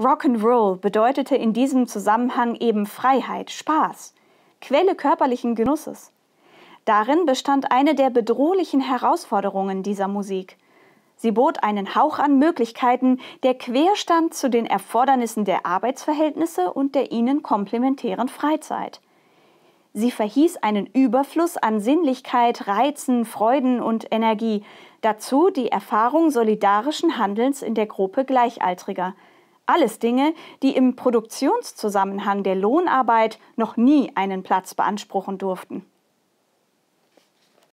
Rock'n'Roll bedeutete in diesem Zusammenhang eben Freiheit, Spaß, Quelle körperlichen Genusses. Darin bestand eine der bedrohlichen Herausforderungen dieser Musik. Sie bot einen Hauch an Möglichkeiten, der querstand zu den Erfordernissen der Arbeitsverhältnisse und der ihnen komplementären Freizeit. Sie verhieß einen Überfluss an Sinnlichkeit, Reizen, Freuden und Energie, dazu die Erfahrung solidarischen Handelns in der Gruppe Gleichaltriger – alles Dinge, die im Produktionszusammenhang der Lohnarbeit noch nie einen Platz beanspruchen durften.